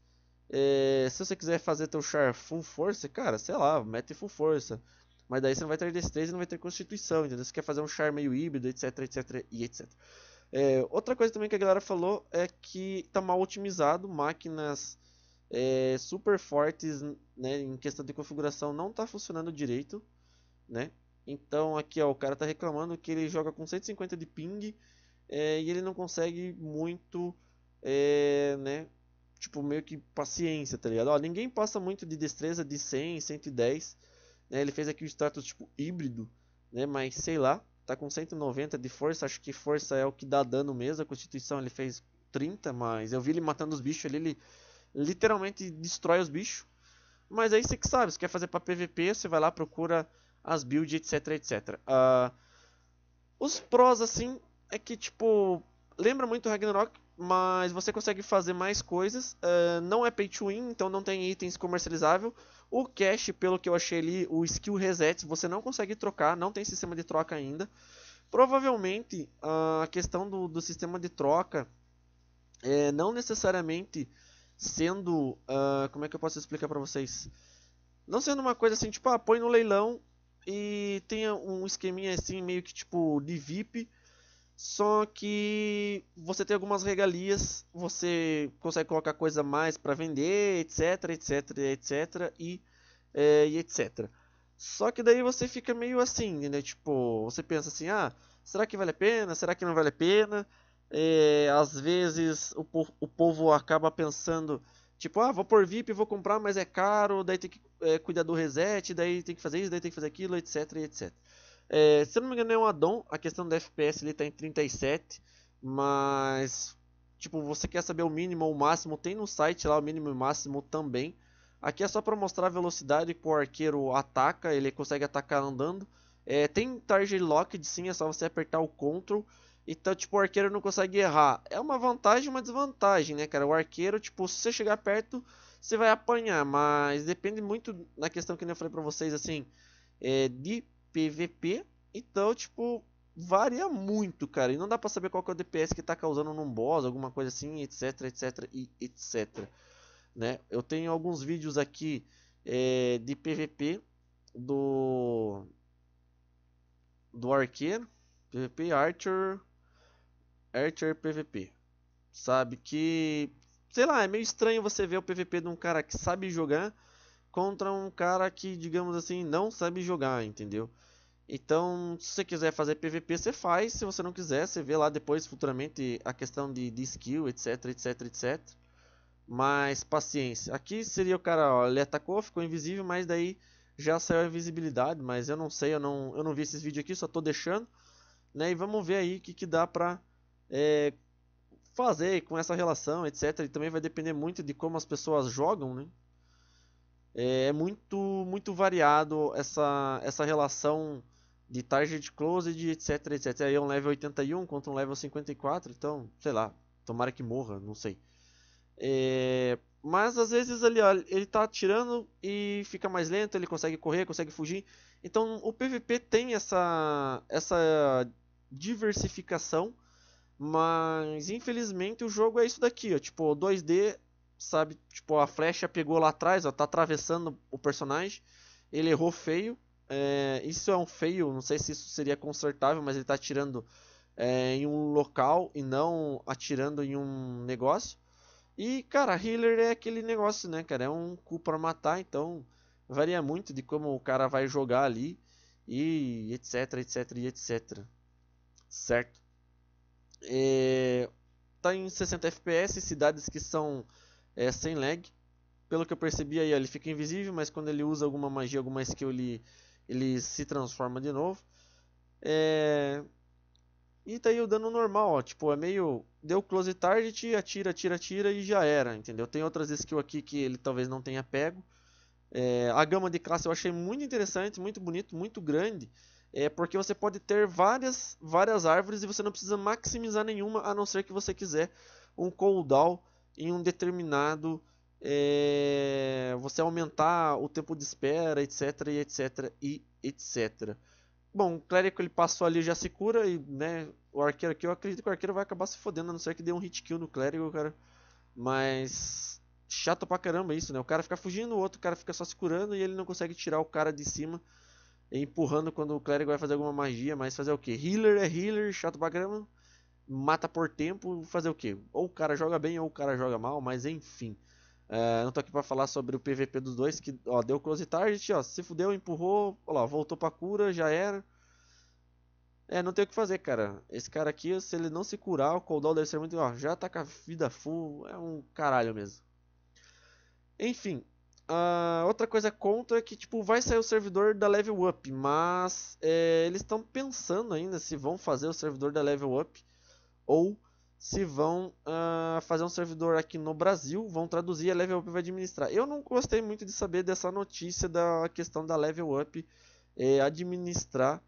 É, se você quiser fazer teu char full força, cara, sei lá, mete full força. Mas daí você não vai ter destreza e não vai ter constituição, entendeu? Você quer fazer um char meio híbrido, etc, etc e etc. É, outra coisa também que a galera falou é que tá mal otimizado, máquinas é, super fortes, né, em questão de configuração não tá funcionando direito, né? Então aqui ó, o cara tá reclamando que ele joga com 150 de ping é, e ele não consegue muito, é, né, tipo meio que paciência, tá ligado? Ó, ninguém passa muito de destreza de 100, 110, né? Ele fez aqui o status tipo híbrido, né? Mas sei lá, tá com 190 de força, acho que força é o que dá dano mesmo. A constituição ele fez 30, mas eu vi ele matando os bichos ali, ele literalmente destrói os bichos. Mas aí você que sabe, se quer fazer para PVP, você vai lá, procura as builds, etc, etc. Uh, os prós, assim, é que, tipo, lembra muito Ragnarok, mas você consegue fazer mais coisas. Uh, não é pay to win, então não tem itens comercializável. O cash, pelo que eu achei ali, o skill reset você não consegue trocar, não tem sistema de troca ainda. Provavelmente a questão do, do sistema de troca é não necessariamente sendo. Uh, como é que eu posso explicar para vocês? Não sendo uma coisa assim, tipo, ah, põe no leilão e tenha um esqueminha assim, meio que tipo de VIP só que você tem algumas regalias, você consegue colocar coisa mais para vender, etc, etc, etc e, é, e etc. Só que daí você fica meio assim, né? Tipo, você pensa assim, ah, será que vale a pena? Será que não vale a pena? É, às vezes o, po o povo acaba pensando, tipo, ah, vou por VIP, vou comprar, mas é caro, daí tem que é, cuidar do reset, daí tem que fazer isso, daí tem que fazer aquilo, etc, etc. É, se eu não me engano, é um addon. A questão do FPS ele tá em 37. Mas, tipo, você quer saber o mínimo ou o máximo, tem no site lá o mínimo e o máximo também. Aqui é só para mostrar a velocidade que o arqueiro ataca, ele consegue atacar andando. É, tem target lock sim, é só você apertar o CTRL. Então, tipo, o arqueiro não consegue errar. É uma vantagem e uma desvantagem, né, cara? O arqueiro, tipo, se você chegar perto, você vai apanhar. Mas depende muito da questão que eu falei pra vocês, assim, é, de PVP. Então, tipo, varia muito, cara. E não dá pra saber qual que é o DPS que tá causando num boss, alguma coisa assim, etc, etc e etc. Né? Eu tenho alguns vídeos aqui é, de PVP do do arqueiro, PVP Archer, Archer PVP. Sabe que, sei lá, é meio estranho você ver o PVP de um cara que sabe jogar contra um cara que, digamos assim, não sabe jogar, entendeu? Então, se você quiser fazer PVP, você faz. Se você não quiser, você vê lá depois, futuramente, a questão de, de skill, etc, etc, etc. Mas, paciência. Aqui seria o cara, ó, ele atacou, ficou invisível, mas daí já saiu a invisibilidade. Mas eu não sei, eu não, eu não vi esses vídeos aqui, só tô deixando. Né? E vamos ver aí o que, que dá pra é, fazer com essa relação, etc. E também vai depender muito de como as pessoas jogam, né? É, é muito muito variado essa, essa relação de target close etc, etc. Aí é um level 81 contra um level 54, então, sei lá, tomara que morra, não sei. É, mas às vezes ele, ele tá atirando e fica mais lento, ele consegue correr, consegue fugir. Então o PVP tem essa, essa diversificação, mas infelizmente o jogo é isso daqui, ó, tipo, 2D sabe? Tipo, a flecha pegou lá atrás, ó, tá atravessando o personagem. Ele errou feio. É, isso é um feio, não sei se isso seria consertável, mas ele tá atirando é, em um local e não atirando em um negócio. E, cara, healer é aquele negócio, né, cara? É um cu para matar, então varia muito de como o cara vai jogar ali e etc, etc, etc. Certo? É... Tá em 60 FPS, cidades que são é, sem lag. Pelo que eu percebi aí, ele fica invisível, mas quando ele usa alguma magia, alguma skill, ele, ele se transforma de novo. É... E tá aí o dano normal, ó. Tipo, é meio. Deu close target, atira, atira, atira e já era, entendeu? Tem outras skills aqui que ele talvez não tenha pego. É, a gama de classe eu achei muito interessante, muito bonito, muito grande. É porque você pode ter várias, várias árvores e você não precisa maximizar nenhuma, a não ser que você quiser um cooldown em um determinado é, você aumentar o tempo de espera, etc, e etc, e etc. Bom, o clérigo ele passou ali já se cura e, né, o arqueiro aqui, eu acredito que o arqueiro vai acabar se fodendo, a não ser que dê um hit kill no clérigo, cara. Mas chato pra caramba isso, né? O cara fica fugindo, o outro cara fica só se curando e ele não consegue tirar o cara de cima, empurrando quando o clérigo vai fazer alguma magia, mas fazer o que? Healer é healer, chato pra caramba mata por tempo, fazer o quê? Ou o cara joga bem ou o cara joga mal, mas enfim. É, não tô aqui pra falar sobre o PVP dos dois, que ó, deu close target, ó, se fudeu, empurrou, ó lá, voltou pra cura, já era. É, não tem o que fazer, cara. Esse cara aqui, se ele não se curar, o cooldown deve ser muito. Ó, já tá com a vida full, é um caralho mesmo. Enfim, Uh, outra coisa contra é que tipo vai sair o servidor da Level Up, mas é, eles estão pensando ainda se vão fazer o servidor da Level Up ou se vão uh, fazer um servidor aqui no Brasil, vão traduzir a Level Up vai administrar. Eu não gostei muito de saber dessa notícia da questão da Level Up eh, administrar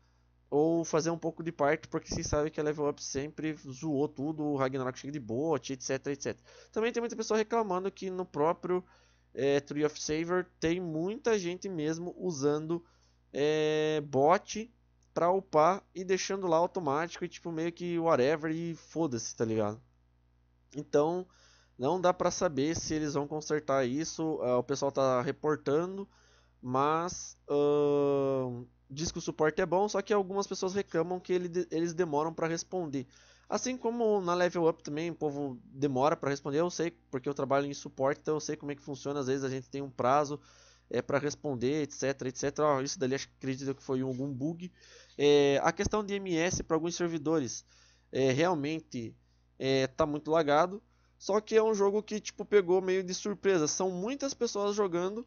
ou fazer um pouco de parte, porque se sabe que a Level Up sempre zoou tudo, o Ragnarok chega de bot, etc, etc. Também tem muita pessoa reclamando que no próprio eh, Tree of Saver tem muita gente mesmo usando eh, é, bot pra upar e deixando lá automático e tipo meio que whatever e foda-se, tá ligado? Então, não dá para saber se eles vão consertar isso, uh, o pessoal tá reportando, mas uh, diz que o suporte é bom, só que algumas pessoas reclamam que ele eles demoram para responder. Assim como na Level Up também, o povo demora para responder, eu sei, porque eu trabalho em suporte, então eu sei como é que funciona, às vezes a gente tem um prazo é para responder, etc, etc. Oh, isso dali acredito que foi algum bug. É, a questão de MS para alguns servidores é, realmente está é, tá muito lagado. Só que é um jogo que tipo pegou meio de surpresa. São muitas pessoas jogando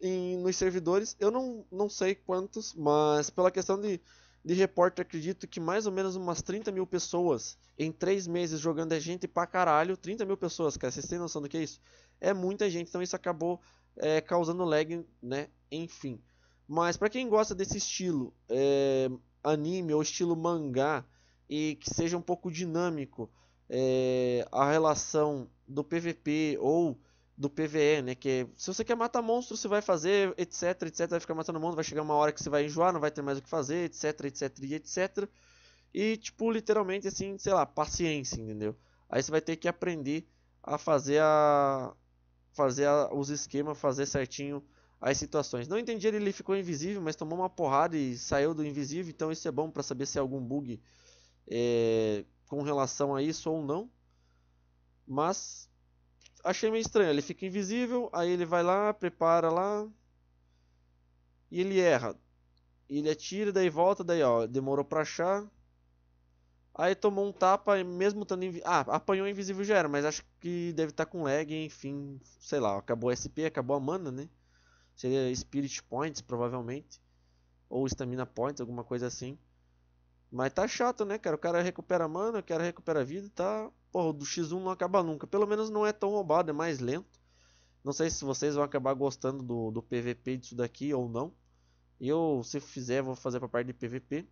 em, nos servidores. Eu não, não sei quantos, mas pela questão de, de repórter, acredito que mais ou menos umas 30 mil pessoas em 3 meses jogando é gente pra caralho. 30 mil pessoas, cara. Vocês têm noção do que é isso? É muita gente, então isso acabou é, causando lag, né? Enfim. Mas para quem gosta desse estilo é, anime ou estilo mangá e que seja um pouco dinâmico é, a relação do PVP ou do PVE, né? Que é, se você quer matar monstro, você vai fazer, etc, etc. Vai ficar matando monstro, vai chegar uma hora que você vai enjoar, não vai ter mais o que fazer, etc, etc, etc. E, tipo, literalmente, assim, sei lá, paciência, entendeu? Aí você vai ter que aprender a fazer a... Fazer a, os esquemas, fazer certinho as situações. Não entendi, ele ficou invisível, mas tomou uma porrada e saiu do invisível, então isso é bom para saber se é algum bug é, com relação a isso ou não. Mas achei meio estranho, ele fica invisível, aí ele vai lá, prepara lá e ele erra. Ele atira, daí volta, daí ó, demorou para achar. Aí tomou um tapa, mesmo estando invisível. Ah, apanhou invisível já era, mas acho que deve estar tá com lag, enfim, sei lá, acabou a SP, acabou a mana, né? Seria Spirit Points, provavelmente. Ou Stamina Points, alguma coisa assim. Mas tá chato, né, cara? O cara recupera mana, o cara recupera vida, tá. Porra, do X1 não acaba nunca. Pelo menos não é tão roubado, é mais lento. Não sei se vocês vão acabar gostando do, do PVP disso daqui ou não. Eu, se fizer, vou fazer pra parte de PVP.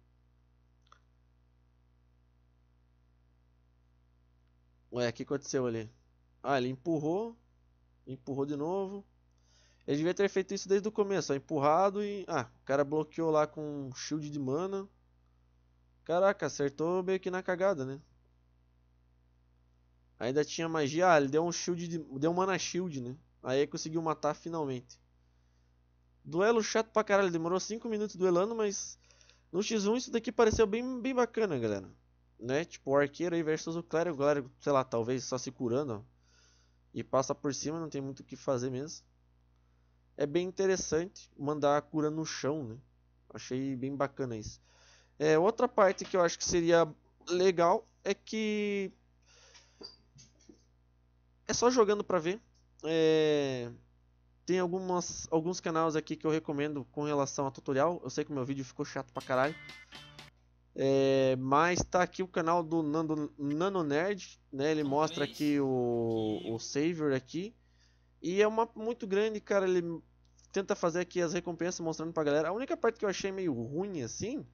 Ué, o que aconteceu ali? Ah, ele empurrou. Empurrou de novo. Ele devia ter feito isso desde o começo, ó, empurrado e... Ah, o cara bloqueou lá com um shield de mana. Caraca, acertou meio que na cagada, né? Ainda tinha magia. Ah, ele deu um shield de... Deu um mana shield, né? Aí conseguiu matar finalmente. Duelo chato pra caralho. Demorou 5 minutos duelando, mas... No X1 isso daqui pareceu bem, bem bacana, galera. Né? Tipo, o arqueiro aí versus o clérigo. O clérigo, sei lá, talvez só se curando, ó. E passa por cima, não tem muito o que fazer mesmo é bem interessante mandar a cura no chão, né? Achei bem bacana isso. É, outra parte que eu acho que seria legal é que é só jogando para ver. É... Tem algumas, alguns canais aqui que eu recomendo com relação a tutorial. Eu sei que meu vídeo ficou chato pra caralho. É... mas tá aqui o canal do Nando, Nano Nerd, né? Ele mostra aqui o, o Savior aqui. E é um mapa muito grande, cara. Ele tenta fazer aqui as recompensas mostrando pra galera. A única parte que eu achei meio ruim, assim,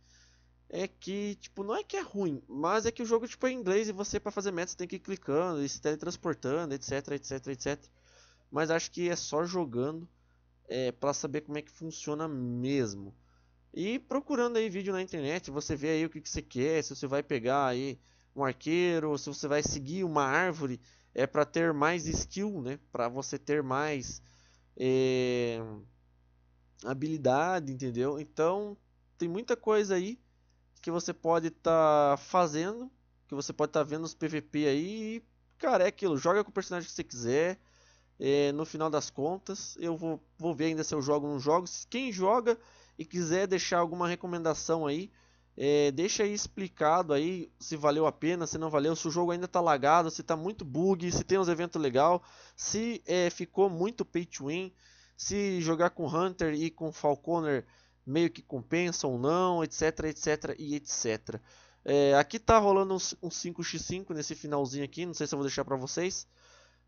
é que, tipo, não é que é ruim, mas é que o jogo, tipo, é em inglês e você, para fazer metas, tem que ir clicando e se teletransportando, etc, etc, etc. Mas acho que é só jogando é, para saber como é que funciona mesmo. E procurando aí vídeo na internet, você vê aí o que, que você quer, se você vai pegar aí um arqueiro, se você vai seguir uma árvore é para ter mais skill, né? Para você ter mais é, habilidade, entendeu? Então tem muita coisa aí que você pode estar tá fazendo, que você pode estar tá vendo os PVP aí. E, cara, é aquilo. Joga com o personagem que você quiser. É, no final das contas, eu vou, vou ver ainda se eu jogo ou não jogo. Quem joga e quiser deixar alguma recomendação aí é, deixa aí explicado aí se valeu a pena, se não valeu, se o jogo ainda está lagado, se está muito bug, se tem uns eventos legal, se é, ficou muito pay to win, se jogar com Hunter e com Falconer meio que compensa ou não, etc, etc e etc. É, aqui tá rolando um, um 5x5 nesse finalzinho aqui, não sei se eu vou deixar para vocês,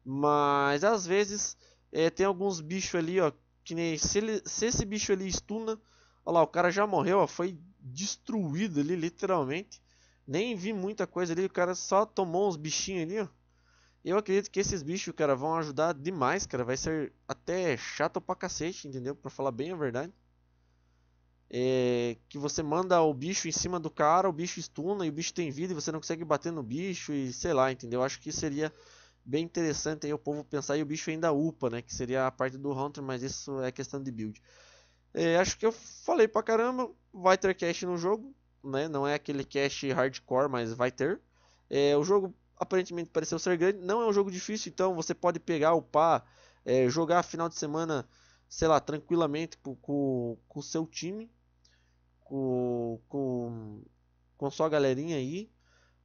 mas às vezes é, tem alguns bichos ali, ó, que nem se, ele, se esse bicho ali estuna, olha lá, o cara já morreu, ó, foi destruído ali, literalmente. Nem vi muita coisa ali, o cara só tomou uns bichinhos ali, ó. Eu acredito que esses bichos, cara, vão ajudar demais, cara. Vai ser até chato pra cacete, entendeu? Pra falar bem a verdade. É, que você manda o bicho em cima do cara, o bicho estuna e o bicho tem vida e você não consegue bater no bicho e sei lá, entendeu? Acho que seria bem interessante aí o povo pensar e o bicho ainda upa, né? Que seria a parte do Hunter, mas isso é questão de build. É, acho que eu falei pra caramba, vai ter cache no jogo, né? Não é aquele cache hardcore, mas vai ter. É, o jogo aparentemente pareceu ser grande, não é um jogo difícil, então você pode pegar, upar, é, jogar final de semana, sei lá, tranquilamente com o seu time, com, com, com sua galerinha aí.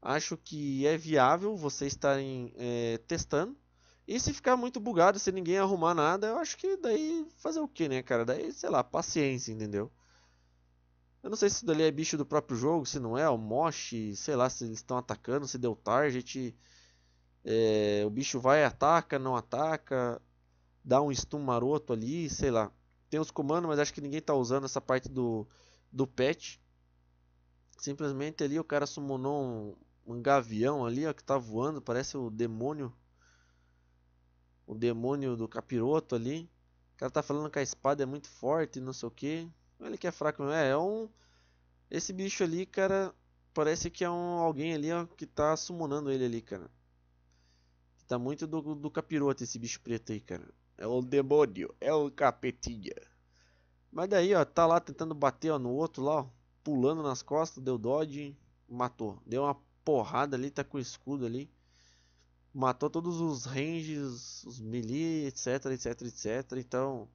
Acho que é viável você estarem é, testando. E se ficar muito bugado, se ninguém arrumar nada, eu acho que daí fazer o que, né, cara? Daí, sei lá, paciência, entendeu? Eu não sei se isso dali é bicho do próprio jogo, se não é, o Mosh, sei lá, se eles estão atacando, se deu target. É, o bicho vai, ataca, não ataca, dá um stun maroto ali, sei lá. Tem os comandos, mas acho que ninguém tá usando essa parte do, do pet. Simplesmente ali o cara summonou um, um gavião ali, ó, que tá voando, parece o demônio o demônio do capiroto ali. O cara tá falando que a espada é muito forte, não sei o que. Ele que é fraco, é, é um esse bicho ali, cara, parece que é um alguém ali ó, que tá summonando ele ali, cara. Tá muito do, do capiroto esse bicho preto aí, cara. É o demônio, é o capetinha. Mas daí, ó, tá lá tentando bater ó, no outro lá, ó, pulando nas costas, deu dodge, matou. Deu uma porrada ali, tá com o escudo ali matou todos os ranges, os melee, etc, etc, etc. Então,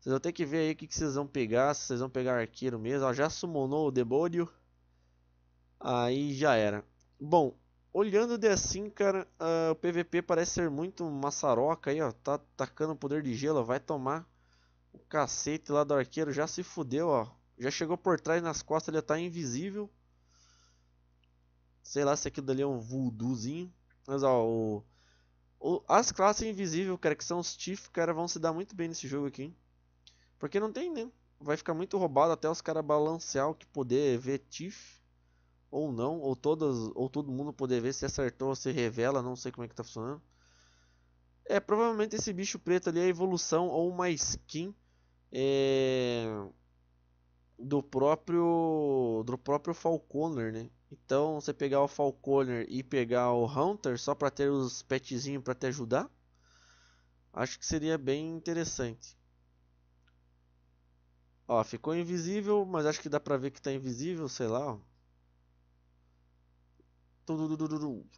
vocês vão ter que ver aí o que, vocês vão pegar, se vocês vão pegar arqueiro mesmo. Ó, já summonou o demônio, aí já era. Bom, olhando de assim, cara, uh, o PVP parece ser muito maçaroca aí, ó. Tá atacando o poder de gelo, vai tomar o cacete lá do arqueiro. Já se fudeu, ó. Já chegou por trás nas costas, ele tá invisível. Sei lá se aquilo dali é um voodoozinho. Mas ó, o, o, as classes invisível, cara, que são os Tiff, cara, vão se dar muito bem nesse jogo aqui. Hein? Porque não tem, né? Vai ficar muito roubado até os caras balancear o que poder ver Tiff ou não, ou todas, ou todo mundo poder ver se acertou, se revela, não sei como é que tá funcionando. É, provavelmente esse bicho preto ali é a evolução ou uma skin é, do próprio do próprio Falconer, né? Então, você pegar o Falconer e pegar o Hunter só para ter os petzinhos para te ajudar, acho que seria bem interessante. Ó, ficou invisível, mas acho que dá pra ver que tá invisível, sei lá.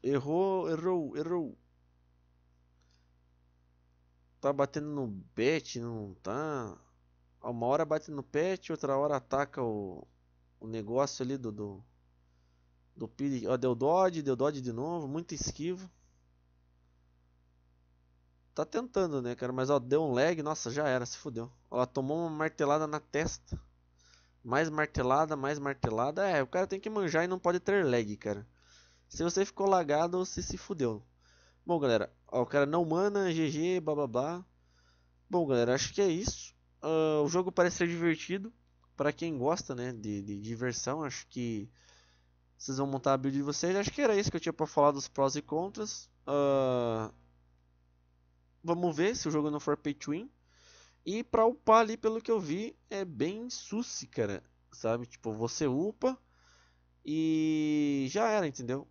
Errou, errou, errou. Tá batendo no bet, não tá? Uma hora bate no pet, outra hora ataca o, o negócio ali do, do, do Pires. Ó, deu Dodge, deu Dodge de novo, muito esquivo. Tá tentando, né, cara? Mas ó, deu um lag, nossa, já era, se fudeu. Ó, tomou uma martelada na testa. Mais martelada, mais martelada. É, o cara tem que manjar e não pode ter lag, cara. Se você ficou lagado, você se fudeu. Bom, galera, ó, o cara não mana, GG, blá blá blá. Bom, galera, acho que é isso. Uh, o jogo parece ser divertido. para quem gosta, né, de, de diversão, acho que vocês vão montar a build de vocês. Acho que era isso que eu tinha para falar dos prós e contras. Uh... Vamos ver se o jogo não for pay to win. E pra upar ali, pelo que eu vi, é bem suci, cara. Sabe? Tipo, você upa e já era, entendeu?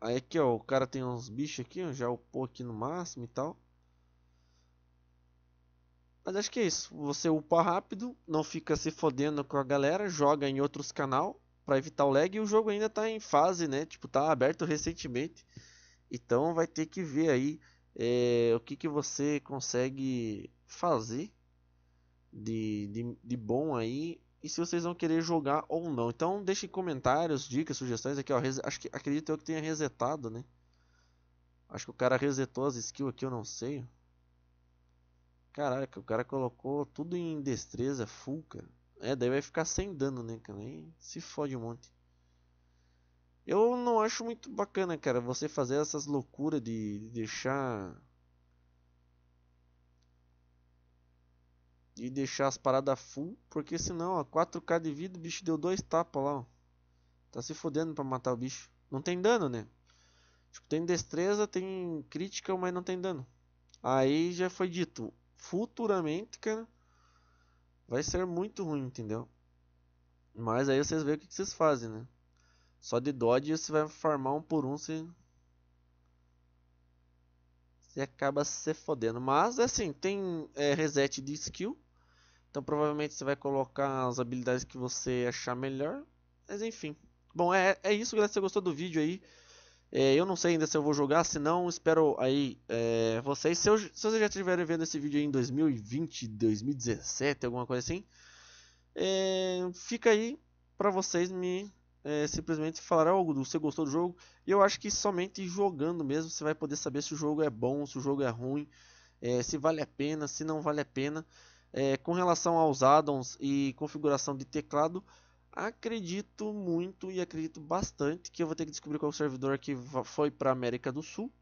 Aí aqui, ó, o cara tem uns bichos aqui, ó, já upou aqui no máximo e tal. Mas acho que é isso. Você upa rápido, não fica se fodendo com a galera, joga em outros canal para evitar o lag e o jogo ainda está em fase, né? Tipo, tá aberto recentemente. Então vai ter que ver aí é, o que, que você consegue fazer de, de, de, bom aí e se vocês vão querer jogar ou não. Então deixem comentários, dicas, sugestões aqui, ó. Acho que acredito eu que tenha resetado, né? Acho que o cara resetou as skills aqui, eu não sei. Caraca, o cara colocou tudo em destreza full, cara. É, daí vai ficar sem dano, né, cara? Aí se fode um monte. Eu não acho muito bacana, cara, você fazer essas loucuras de deixar. De deixar as paradas full. Porque senão, ó, 4k de vida, o bicho deu dois tapas lá, ó. Tá se fodendo pra matar o bicho. Não tem dano, né? Tipo, tem destreza, tem crítica, mas não tem dano. Aí já foi dito. Futuramente, cara vai ser muito ruim, entendeu? Mas aí vocês veem o que, vocês fazem, né? Só de Dodge você vai farmar um por um, se Você acaba se fodendo. Mas, assim, tem é, reset de skill. Então, provavelmente você vai colocar as habilidades que você achar melhor. Mas, enfim. Bom, é, é isso, galera. Se você gostou do vídeo aí... É, eu não sei ainda se eu vou jogar, se não, espero aí é, vocês. Se, eu, se, vocês já estiverem vendo esse vídeo em 2020, 2017, alguma coisa assim, é, fica aí para vocês me é, simplesmente falar algo do você gostou do jogo. E eu acho que somente jogando mesmo você vai poder saber se o jogo é bom, se o jogo é ruim, é, se vale a pena, se não vale a pena. É, com relação aos addons e configuração de teclado, Acredito muito e acredito bastante que eu vou ter que descobrir qual servidor que foi para América do Sul,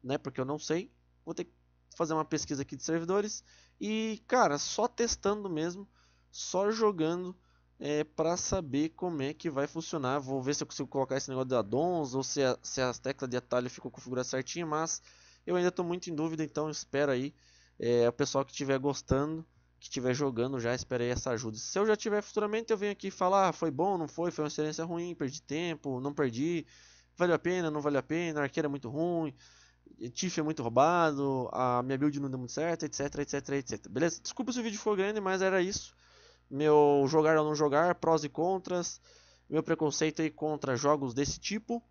né? Porque eu não sei. Vou ter que fazer uma pesquisa aqui de servidores e, cara, só testando mesmo, só jogando é, para saber como é que vai funcionar. Vou ver se eu consigo colocar esse negócio de addons ou se, a, se as teclas de atalho ficou configurada certinho, mas eu ainda estou muito em dúvida, então espero aí é, o pessoal que estiver gostando que estiver jogando já, espera aí essa ajuda. Se eu já tiver futuramente, eu venho aqui falar, ah, foi bom, não foi, foi uma experiência ruim, perdi tempo, não perdi, valeu a pena, não valeu a pena, arqueira é muito ruim, Tiff é muito roubado, a minha build não deu muito certo, etc, etc, etc. Beleza? Desculpa se o vídeo for grande, mas era isso. Meu jogar ou não jogar, prós e contras, meu preconceito aí contra jogos desse tipo,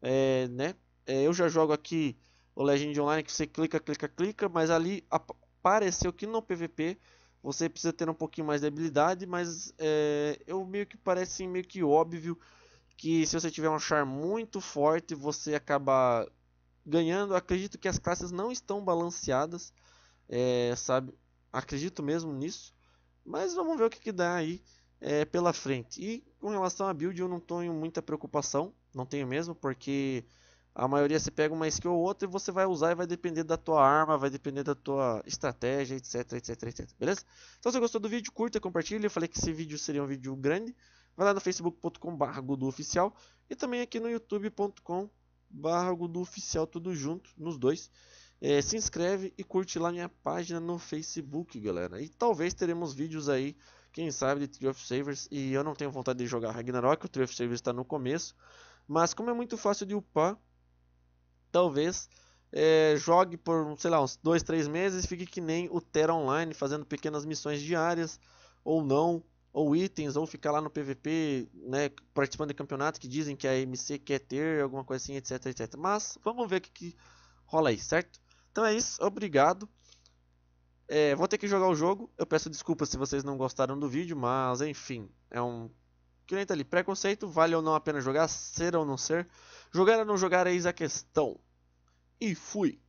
é, né? É, eu já jogo aqui o Legend Online que você clica, clica, clica, mas ali apareceu que no PVP você precisa ter um pouquinho mais de habilidade, mas é, eu meio que parece assim, meio que óbvio que se você tiver um char muito forte, você acaba ganhando. acredito que as classes não estão balanceadas, é, sabe? Acredito mesmo nisso. Mas vamos ver o que, que dá aí é, pela frente. E com relação à build, eu não tenho muita preocupação, não tenho mesmo, porque a maioria você pega uma skill ou outra e você vai usar e vai depender da tua arma, vai depender da tua estratégia, etc, etc, etc. Beleza? Então, se você gostou do vídeo, curta, compartilha. Eu falei que esse vídeo seria um vídeo grande. Vai lá no facebook.com.br Oficial e também aqui no youtube.com.br Oficial, tudo junto, nos dois. É, se inscreve e curte lá minha página no Facebook, galera. E talvez teremos vídeos aí, quem sabe, de Tree of Savers. E eu não tenho vontade de jogar Ragnarok, o Tree of Savers está no começo. Mas como é muito fácil de upar, talvez é, jogue por, sei lá, uns 2, 3 meses e fique que nem o Terra Online, fazendo pequenas missões diárias, ou não, ou itens, ou ficar lá no PVP, né, participando de campeonatos que dizem que a MC quer ter, alguma coisa assim, etc, etc. Mas vamos ver o que, que rola aí, certo? Então é isso, obrigado. É, vou ter que jogar o jogo. Eu peço desculpas se vocês não gostaram do vídeo, mas enfim, é um. Que nem tá ali, preconceito, vale ou não a pena jogar, ser ou não ser. Jogar ou não jogar, eis a questão. E fui.